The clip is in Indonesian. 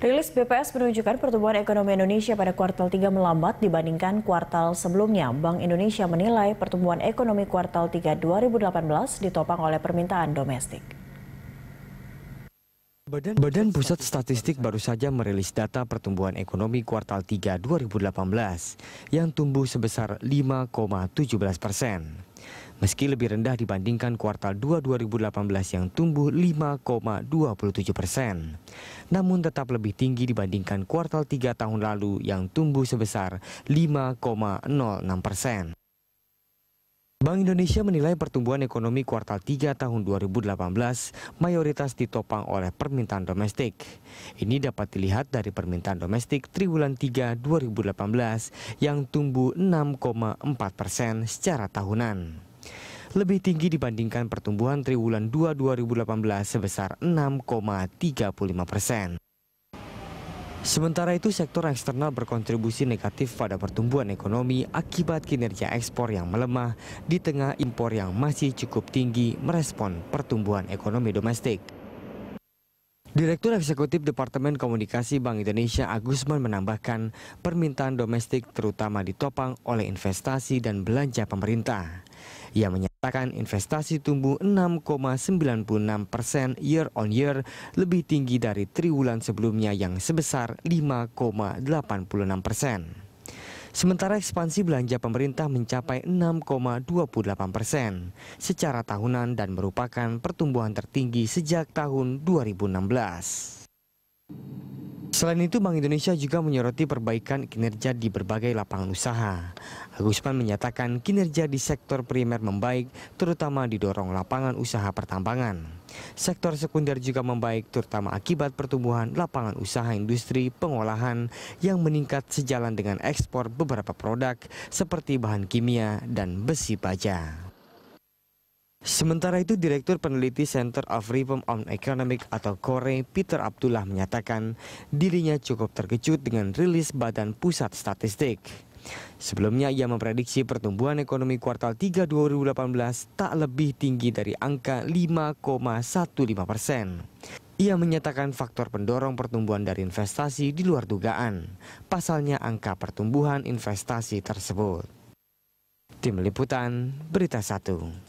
Rilis BPS menunjukkan pertumbuhan ekonomi Indonesia pada kuartal 3 melambat dibandingkan kuartal sebelumnya. Bank Indonesia menilai pertumbuhan ekonomi kuartal 3 2018 ditopang oleh permintaan domestik. Badan, Pusat Statistik baru saja merilis data pertumbuhan ekonomi kuartal 3 2018 yang tumbuh sebesar 5,17 persen meski lebih rendah dibandingkan kuartal 2 2018 yang tumbuh 5,27 persen. Namun tetap lebih tinggi dibandingkan kuartal 3 tahun lalu yang tumbuh sebesar 5,06 persen. Bank Indonesia menilai pertumbuhan ekonomi kuartal 3 tahun 2018 mayoritas ditopang oleh permintaan domestik. Ini dapat dilihat dari permintaan domestik triwulan 3 2018 yang tumbuh 6,4 persen secara tahunan lebih tinggi dibandingkan pertumbuhan triwulan 2 2018 sebesar 6,35 persen. Sementara itu, sektor eksternal berkontribusi negatif pada pertumbuhan ekonomi akibat kinerja ekspor yang melemah di tengah impor yang masih cukup tinggi merespon pertumbuhan ekonomi domestik. Direktur Eksekutif Departemen Komunikasi Bank Indonesia Agusman menambahkan permintaan domestik terutama ditopang oleh investasi dan belanja pemerintah. Ia menyatakan menyatakan investasi tumbuh 6,96 persen year on year, lebih tinggi dari triwulan sebelumnya yang sebesar 5,86 persen. Sementara ekspansi belanja pemerintah mencapai 6,28 persen secara tahunan dan merupakan pertumbuhan tertinggi sejak tahun 2016. Selain itu, Bank Indonesia juga menyoroti perbaikan kinerja di berbagai lapangan usaha. Agusman menyatakan kinerja di sektor primer membaik, terutama didorong lapangan usaha pertambangan. Sektor sekunder juga membaik, terutama akibat pertumbuhan lapangan usaha industri pengolahan yang meningkat sejalan dengan ekspor beberapa produk seperti bahan kimia dan besi baja. Sementara itu, Direktur Peneliti Center of Reform on Economic atau KORE, Peter Abdullah menyatakan dirinya cukup terkejut dengan rilis Badan Pusat Statistik. Sebelumnya ia memprediksi pertumbuhan ekonomi kuartal 3 2018 tak lebih tinggi dari angka 5,15 persen. Ia menyatakan faktor pendorong pertumbuhan dari investasi di luar dugaan, pasalnya angka pertumbuhan investasi tersebut. Tim Liputan, Berita 1.